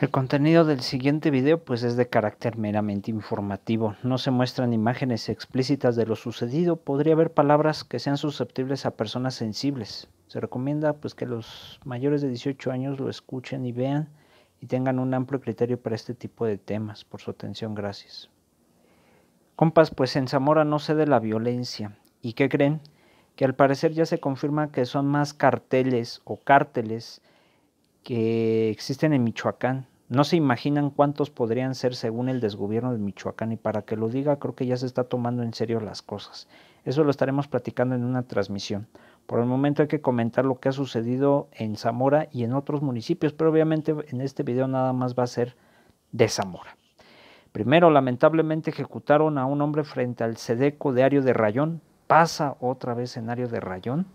El contenido del siguiente video pues es de carácter meramente informativo, no se muestran imágenes explícitas de lo sucedido, podría haber palabras que sean susceptibles a personas sensibles. Se recomienda pues que los mayores de 18 años lo escuchen y vean y tengan un amplio criterio para este tipo de temas. Por su atención, gracias. Compas, pues en Zamora no de la violencia. ¿Y qué creen? Que al parecer ya se confirma que son más carteles o cárteles que existen en Michoacán. No se imaginan cuántos podrían ser según el desgobierno de Michoacán y para que lo diga creo que ya se está tomando en serio las cosas. Eso lo estaremos platicando en una transmisión. Por el momento hay que comentar lo que ha sucedido en Zamora y en otros municipios, pero obviamente en este video nada más va a ser de Zamora. Primero, lamentablemente ejecutaron a un hombre frente al Sedeco de Ario de Rayón. Pasa otra vez en Ario de Rayón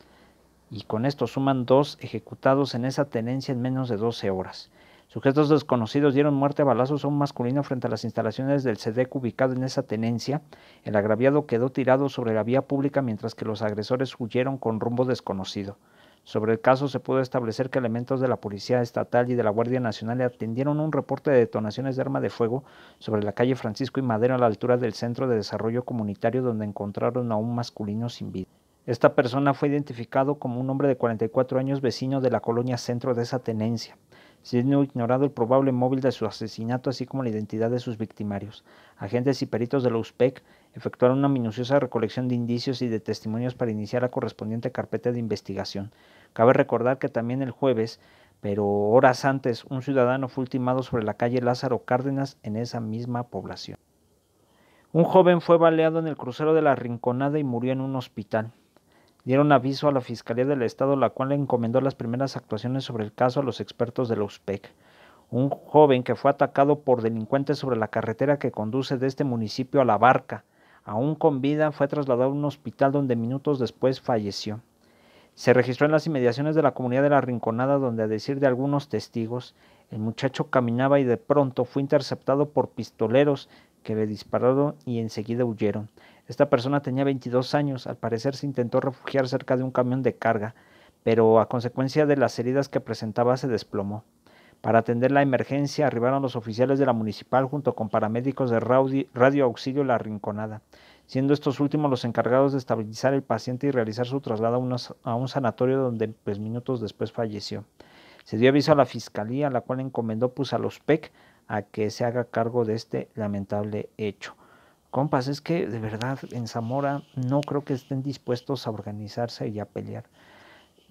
y con esto suman dos ejecutados en esa tenencia en menos de 12 horas. Sujetos desconocidos dieron muerte a balazos a un masculino frente a las instalaciones del SEDEC ubicado en esa tenencia. El agraviado quedó tirado sobre la vía pública mientras que los agresores huyeron con rumbo desconocido. Sobre el caso se pudo establecer que elementos de la Policía Estatal y de la Guardia Nacional atendieron un reporte de detonaciones de arma de fuego sobre la calle Francisco y Madero a la altura del Centro de Desarrollo Comunitario donde encontraron a un masculino sin vida. Esta persona fue identificado como un hombre de 44 años vecino de la colonia centro de esa tenencia, siendo ignorado el probable móvil de su asesinato así como la identidad de sus victimarios. Agentes y peritos de la USPEC efectuaron una minuciosa recolección de indicios y de testimonios para iniciar la correspondiente carpeta de investigación. Cabe recordar que también el jueves, pero horas antes, un ciudadano fue ultimado sobre la calle Lázaro Cárdenas en esa misma población. Un joven fue baleado en el crucero de la Rinconada y murió en un hospital dieron aviso a la Fiscalía del Estado, la cual le encomendó las primeras actuaciones sobre el caso a los expertos de la USPEC. Un joven que fue atacado por delincuentes sobre la carretera que conduce de este municipio a La Barca, aún con vida, fue trasladado a un hospital donde minutos después falleció. Se registró en las inmediaciones de la comunidad de la Rinconada, donde a decir de algunos testigos, el muchacho caminaba y de pronto fue interceptado por pistoleros que le dispararon y enseguida huyeron. Esta persona tenía 22 años, al parecer se intentó refugiar cerca de un camión de carga, pero a consecuencia de las heridas que presentaba se desplomó. Para atender la emergencia arribaron los oficiales de la municipal junto con paramédicos de Radio Auxilio La Rinconada, siendo estos últimos los encargados de estabilizar el paciente y realizar su traslado a, un sanatorio donde pues, minutos después falleció. Se dio aviso a la fiscalía, la cual encomendó pues, a los PEC a que se haga cargo de este lamentable hecho compas, es que de verdad en Zamora no creo que estén dispuestos a organizarse y a pelear.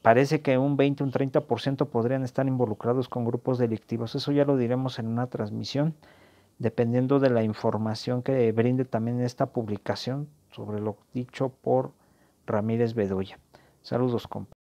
Parece que un 20, un 30% podrían estar involucrados con grupos delictivos. Eso ya lo diremos en una transmisión, dependiendo de la información que brinde también esta publicación sobre lo dicho por Ramírez Bedoya. Saludos, compas.